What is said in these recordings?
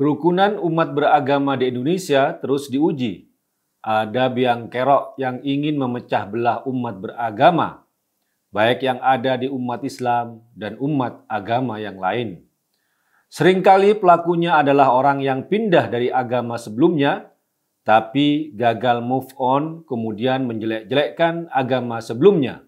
Kerukunan umat beragama di Indonesia terus diuji. Ada biang kerok yang ingin memecah belah umat beragama, baik yang ada di umat Islam dan umat agama yang lain. Seringkali pelakunya adalah orang yang pindah dari agama sebelumnya, tapi gagal move on kemudian menjelek-jelekkan agama sebelumnya.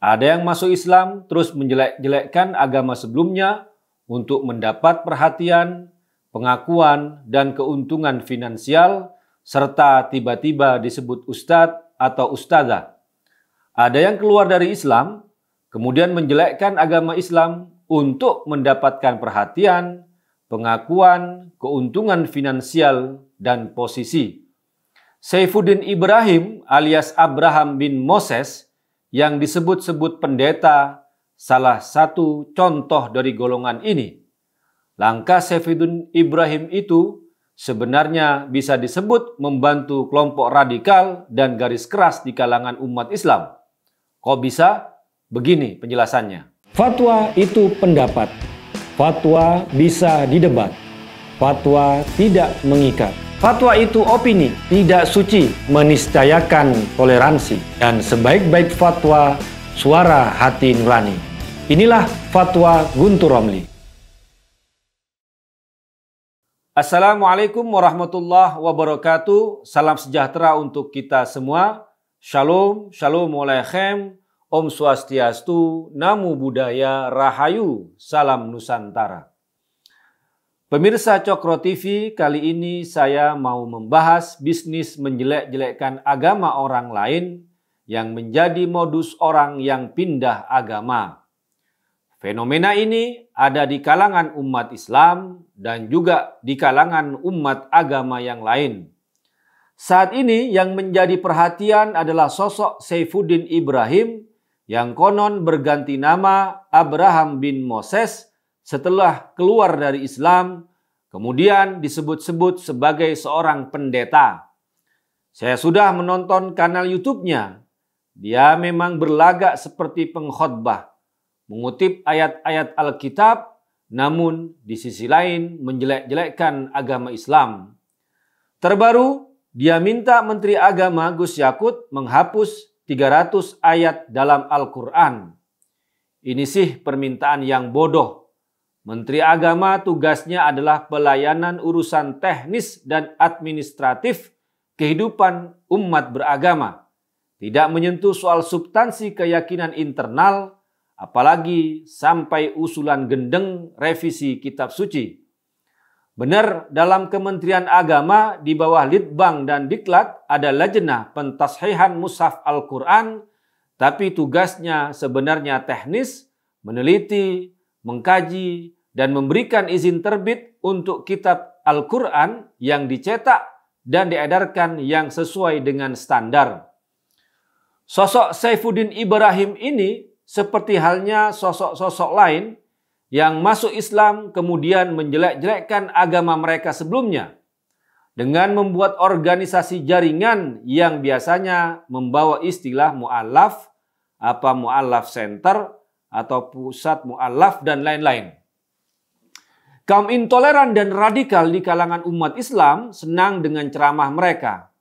Ada yang masuk Islam terus menjelek-jelekkan agama sebelumnya untuk mendapat perhatian pengakuan, dan keuntungan finansial, serta tiba-tiba disebut ustadz atau ustazah. Ada yang keluar dari Islam, kemudian menjelekkan agama Islam untuk mendapatkan perhatian, pengakuan, keuntungan finansial, dan posisi. Saifuddin Ibrahim alias Abraham bin Moses yang disebut-sebut pendeta salah satu contoh dari golongan ini. Langkah Sefidun Ibrahim itu sebenarnya bisa disebut membantu kelompok radikal dan garis keras di kalangan umat Islam. Kok bisa? Begini penjelasannya. Fatwa itu pendapat. Fatwa bisa didebat. Fatwa tidak mengikat. Fatwa itu opini, tidak suci, meniscayakan toleransi. Dan sebaik-baik fatwa, suara hati nurani. Inilah fatwa Guntur Romli. Assalamualaikum warahmatullahi wabarakatuh. Salam sejahtera untuk kita semua. Shalom, shalom oleichem, om swastiastu, namo buddhaya, rahayu, salam nusantara. Pemirsa Cokro TV, kali ini saya mau membahas bisnis menjelek-jelekkan agama orang lain yang menjadi modus orang yang pindah agama. Fenomena ini ada di kalangan umat Islam dan juga di kalangan umat agama yang lain. Saat ini yang menjadi perhatian adalah sosok Saifuddin Ibrahim yang konon berganti nama Abraham bin Moses setelah keluar dari Islam, kemudian disebut-sebut sebagai seorang pendeta. Saya sudah menonton kanal YouTube-nya. Dia memang berlagak seperti pengkhotbah mengutip ayat-ayat Alkitab, namun di sisi lain menjelek-jelekkan agama Islam. Terbaru, dia minta Menteri Agama Gus Yakut menghapus 300 ayat dalam Al-Quran. Ini sih permintaan yang bodoh. Menteri Agama tugasnya adalah pelayanan urusan teknis dan administratif kehidupan umat beragama. Tidak menyentuh soal substansi keyakinan internal apalagi sampai usulan gendeng revisi kitab suci. Benar, dalam Kementerian Agama di bawah Litbang dan Diklat ada Lajenah pentashehan mushaf Al-Quran, tapi tugasnya sebenarnya teknis, meneliti, mengkaji, dan memberikan izin terbit untuk kitab Al-Quran yang dicetak dan diedarkan yang sesuai dengan standar. Sosok Saifuddin Ibrahim ini seperti halnya sosok-sosok lain yang masuk Islam kemudian menjelek-jelekkan agama mereka sebelumnya dengan membuat organisasi jaringan yang biasanya membawa istilah mu'alaf, apa mu'alaf center, atau pusat mu'alaf, dan lain-lain. Kaum intoleran dan radikal di kalangan umat Islam senang dengan ceramah mereka.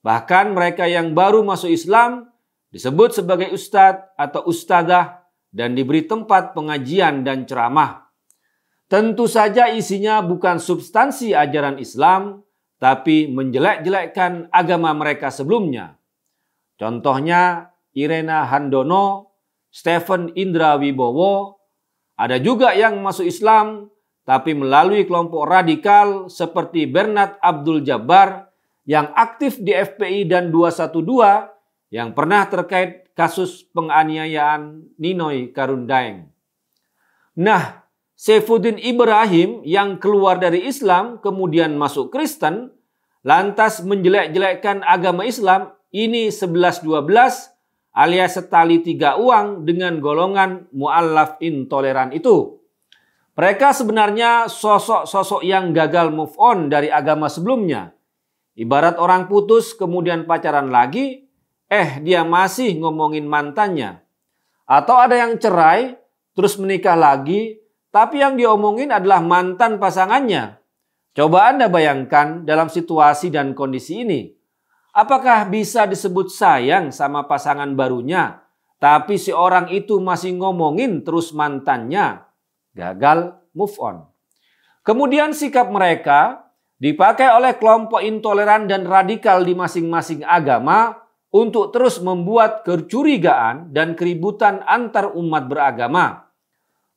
Bahkan mereka yang baru masuk Islam disebut sebagai ustad atau ustadah dan diberi tempat pengajian dan ceramah. Tentu saja isinya bukan substansi ajaran Islam, tapi menjelek-jelekkan agama mereka sebelumnya. Contohnya Irena Handono, Stephen Indra Wibowo, ada juga yang masuk Islam tapi melalui kelompok radikal seperti Bernard Abdul Jabbar yang aktif di FPI dan 212 yang pernah terkait kasus penganiayaan Ninoi Karundaeng. Nah, Saifuddin Ibrahim yang keluar dari Islam kemudian masuk Kristen lantas menjelek-jelekkan agama Islam ini dua belas alias setali tiga uang dengan golongan mu'allaf intoleran itu. Mereka sebenarnya sosok-sosok yang gagal move on dari agama sebelumnya. Ibarat orang putus kemudian pacaran lagi, eh dia masih ngomongin mantannya. Atau ada yang cerai, terus menikah lagi, tapi yang diomongin adalah mantan pasangannya. Coba Anda bayangkan dalam situasi dan kondisi ini. Apakah bisa disebut sayang sama pasangan barunya, tapi si orang itu masih ngomongin terus mantannya? Gagal move on. Kemudian sikap mereka dipakai oleh kelompok intoleran dan radikal di masing-masing agama untuk terus membuat kecurigaan dan keributan antar umat beragama.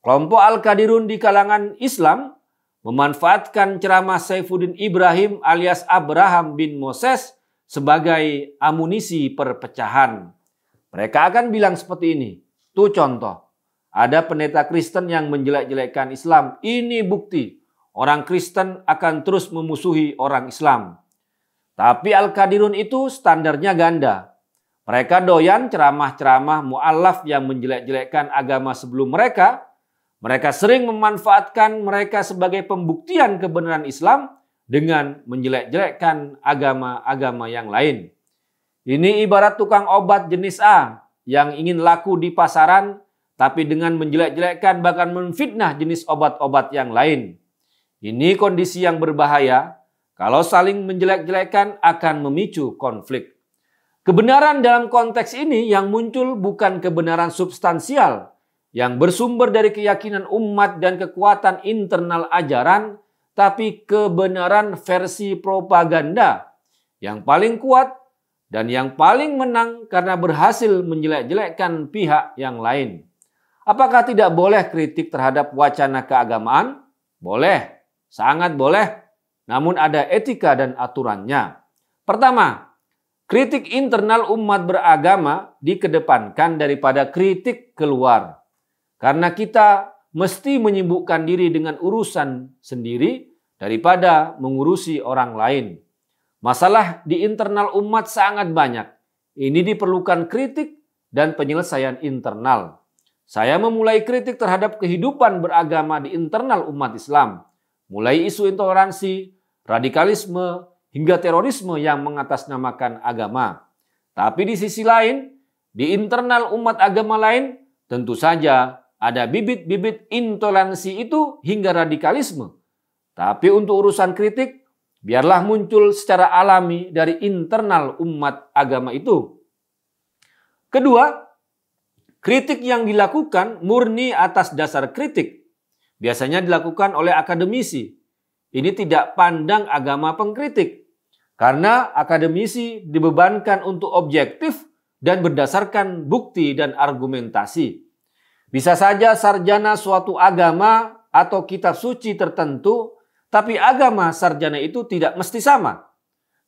Kelompok Al-Qadirun di kalangan Islam memanfaatkan ceramah Saifuddin Ibrahim alias Abraham bin Moses sebagai amunisi perpecahan. Mereka akan bilang seperti ini. Tuh contoh. Ada pendeta Kristen yang menjelek-jelekkan Islam. Ini bukti. Orang Kristen akan terus memusuhi orang Islam. Tapi Al-Qadirun itu standarnya ganda. Mereka doyan ceramah-ceramah mu'alaf yang menjelek-jelekkan agama sebelum mereka. Mereka sering memanfaatkan mereka sebagai pembuktian kebenaran Islam dengan menjelek-jelekkan agama-agama yang lain. Ini ibarat tukang obat jenis A yang ingin laku di pasaran tapi dengan menjelek-jelekkan bahkan menfitnah jenis obat-obat yang lain. Ini kondisi yang berbahaya kalau saling menjelek-jelekan akan memicu konflik. Kebenaran dalam konteks ini yang muncul bukan kebenaran substansial yang bersumber dari keyakinan umat dan kekuatan internal ajaran, tapi kebenaran versi propaganda yang paling kuat dan yang paling menang karena berhasil menjelek-jelekkan pihak yang lain. Apakah tidak boleh kritik terhadap wacana keagamaan? Boleh, sangat boleh. Namun ada etika dan aturannya. Pertama, kritik internal umat beragama dikedepankan daripada kritik keluar. Karena kita mesti menyibukkan diri dengan urusan sendiri daripada mengurusi orang lain. Masalah di internal umat sangat banyak. Ini diperlukan kritik dan penyelesaian internal. Saya memulai kritik terhadap kehidupan beragama di internal umat Islam mulai isu intoleransi, radikalisme, hingga terorisme yang mengatasnamakan agama. Tapi di sisi lain, di internal umat agama lain, tentu saja ada bibit-bibit intoleransi itu hingga radikalisme. Tapi untuk urusan kritik, biarlah muncul secara alami dari internal umat agama itu. Kedua, kritik yang dilakukan murni atas dasar kritik biasanya dilakukan oleh akademisi. Ini tidak pandang agama pengkritik, karena akademisi dibebankan untuk objektif dan berdasarkan bukti dan argumentasi. Bisa saja sarjana suatu agama atau kitab suci tertentu, tapi agama sarjana itu tidak mesti sama.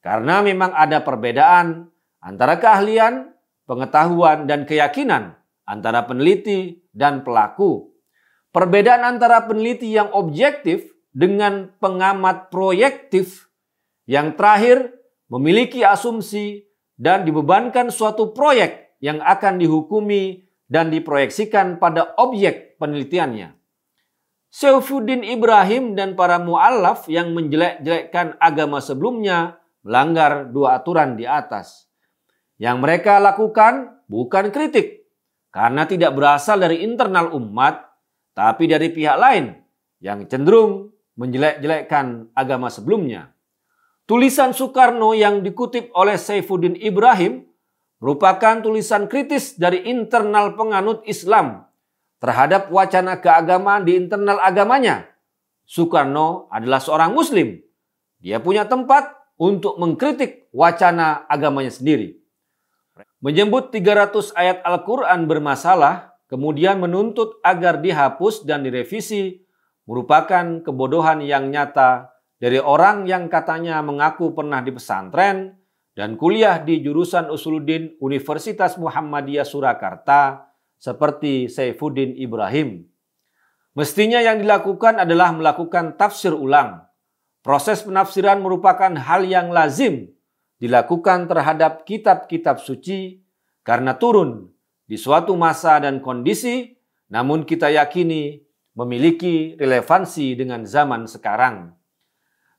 Karena memang ada perbedaan antara keahlian, pengetahuan, dan keyakinan antara peneliti dan pelaku. Perbedaan antara peneliti yang objektif dengan pengamat proyektif yang terakhir memiliki asumsi dan dibebankan suatu proyek yang akan dihukumi dan diproyeksikan pada objek penelitiannya. Syafuddin Ibrahim dan para mu'alaf yang menjelek-jelekkan agama sebelumnya melanggar dua aturan di atas. Yang mereka lakukan bukan kritik, karena tidak berasal dari internal umat, tapi dari pihak lain yang cenderung menjelek-jelekkan agama sebelumnya. Tulisan Soekarno yang dikutip oleh Saifuddin Ibrahim merupakan tulisan kritis dari internal penganut Islam terhadap wacana keagamaan di internal agamanya. Soekarno adalah seorang muslim. Dia punya tempat untuk mengkritik wacana agamanya sendiri. Menyebut 300 ayat Al-Quran bermasalah kemudian menuntut agar dihapus dan direvisi merupakan kebodohan yang nyata dari orang yang katanya mengaku pernah di pesantren dan kuliah di jurusan Usuluddin Universitas Muhammadiyah Surakarta seperti Saifuddin Ibrahim. Mestinya yang dilakukan adalah melakukan tafsir ulang. Proses penafsiran merupakan hal yang lazim dilakukan terhadap kitab-kitab suci karena turun di suatu masa dan kondisi, namun kita yakini memiliki relevansi dengan zaman sekarang.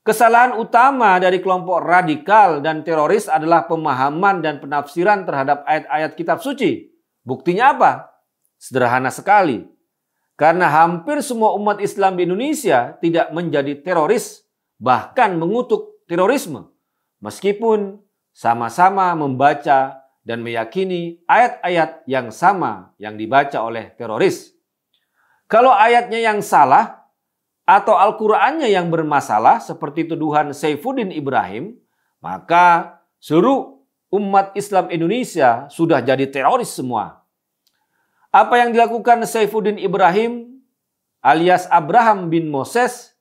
Kesalahan utama dari kelompok radikal dan teroris adalah pemahaman dan penafsiran terhadap ayat-ayat kitab suci. Buktinya apa? Sederhana sekali. Karena hampir semua umat Islam di Indonesia tidak menjadi teroris, bahkan mengutuk terorisme. Meskipun sama-sama membaca dan meyakini ayat-ayat yang sama yang dibaca oleh teroris. Kalau ayatnya yang salah atau Al-Qur'annya yang bermasalah seperti tuduhan Saifuddin Ibrahim, maka seluruh umat Islam Indonesia sudah jadi teroris semua. Apa yang dilakukan Saifuddin Ibrahim alias Abraham bin Moses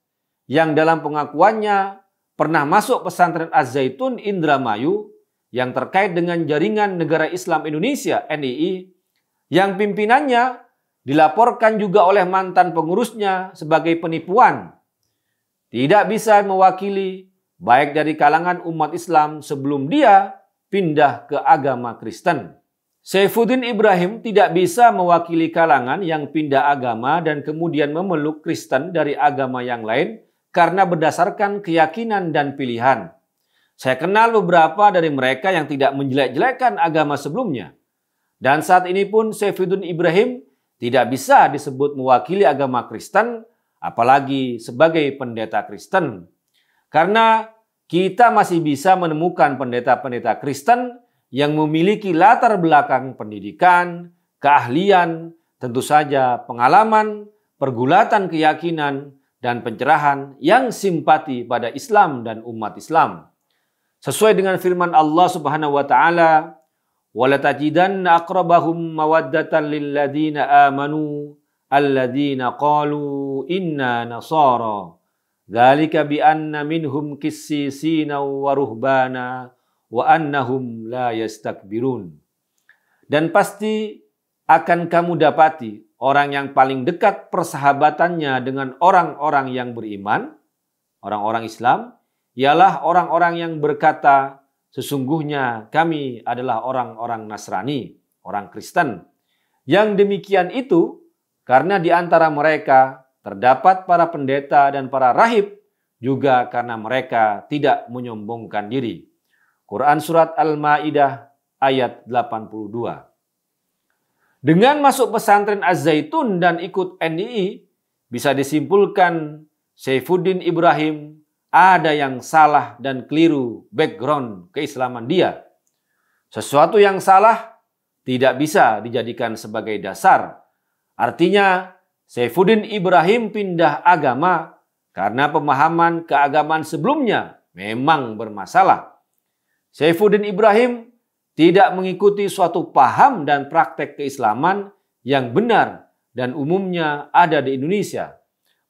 yang dalam pengakuannya pernah masuk pesantren Az-Zaitun Indramayu yang terkait dengan jaringan negara Islam Indonesia NII yang pimpinannya dilaporkan juga oleh mantan pengurusnya sebagai penipuan tidak bisa mewakili baik dari kalangan umat Islam sebelum dia pindah ke agama Kristen. Saifuddin Ibrahim tidak bisa mewakili kalangan yang pindah agama dan kemudian memeluk Kristen dari agama yang lain karena berdasarkan keyakinan dan pilihan. Saya kenal beberapa dari mereka yang tidak menjelek-jelekan agama sebelumnya. Dan saat ini pun Sefidun Ibrahim tidak bisa disebut mewakili agama Kristen, apalagi sebagai pendeta Kristen. Karena kita masih bisa menemukan pendeta-pendeta Kristen yang memiliki latar belakang pendidikan, keahlian, tentu saja pengalaman, pergulatan keyakinan, dan pencerahan yang simpati pada Islam dan umat Islam. Sesuai dengan firman Allah Subhanahu wa taala, "Walatajidanna aqrabahum mawaddatan lilladzina amanu alladzina qalu inna nasara." Dzalika bi anna minhum qissisina wa ruhbana wa annahum la yastakbirun. Dan pasti akan kamu dapati orang yang paling dekat persahabatannya dengan orang-orang yang beriman, orang-orang Islam, ialah orang-orang yang berkata, sesungguhnya kami adalah orang-orang Nasrani, orang Kristen. Yang demikian itu karena di antara mereka terdapat para pendeta dan para rahib juga karena mereka tidak menyombongkan diri. Quran Surat Al-Ma'idah ayat 82. Dengan masuk pesantren Az-Zaitun dan ikut NII, bisa disimpulkan Saifuddin Ibrahim ada yang salah dan keliru background keislaman dia. Sesuatu yang salah tidak bisa dijadikan sebagai dasar. Artinya, Saifuddin Ibrahim pindah agama karena pemahaman keagamaan sebelumnya memang bermasalah. Saifuddin Ibrahim tidak mengikuti suatu paham dan praktek keislaman yang benar dan umumnya ada di Indonesia.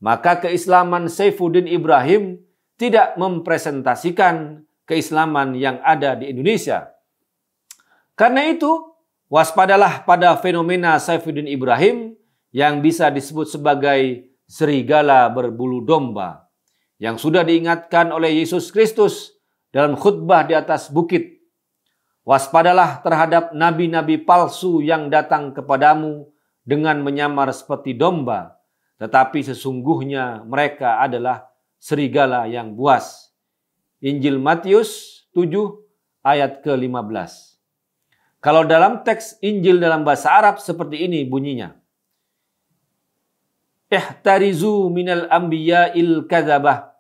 Maka keislaman Saifuddin Ibrahim tidak mempresentasikan keislaman yang ada di Indonesia. Karena itu, waspadalah pada fenomena Saifuddin Ibrahim yang bisa disebut sebagai serigala berbulu domba yang sudah diingatkan oleh Yesus Kristus dalam khutbah di atas bukit. Waspadalah terhadap nabi-nabi palsu yang datang kepadamu dengan menyamar seperti domba, tetapi sesungguhnya mereka adalah serigala yang buas. Injil Matius 7 ayat ke-15. Kalau dalam teks Injil dalam bahasa Arab seperti ini bunyinya. Ihtarizu minal anbiya'il kadzabah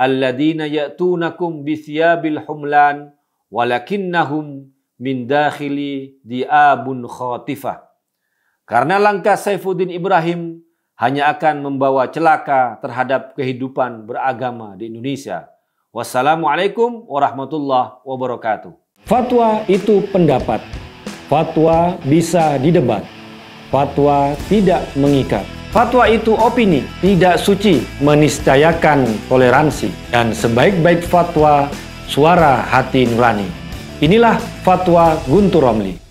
alladzina ya'tunakum bithiyabil humlan walakinnahum min dakhili diabun khatifah. Karena langkah Saifuddin Ibrahim hanya akan membawa celaka terhadap kehidupan beragama di Indonesia. Wassalamualaikum warahmatullahi wabarakatuh. Fatwa itu pendapat. Fatwa bisa didebat. Fatwa tidak mengikat. Fatwa itu opini, tidak suci, meniscayakan toleransi. Dan sebaik-baik fatwa, suara hati nurani. Inilah fatwa Guntur Romli.